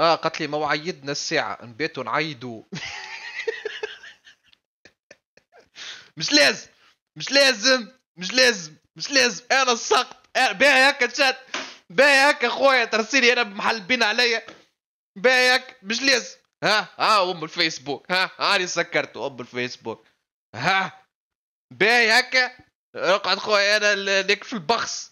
اه قالت لي ما الساعه نبيتو نعيدو مش لازم مش لازم مش لازم مش لازم انا سقط باهي هكا تشات باهي هكا خويا ترسيلي انا محلبين عليا باهي هكا مش لازم ها ها آه، ام الفيسبوك ها هاني سكرته ام الفيسبوك ها باهي هكا اقعد خويا انا ليك في البخس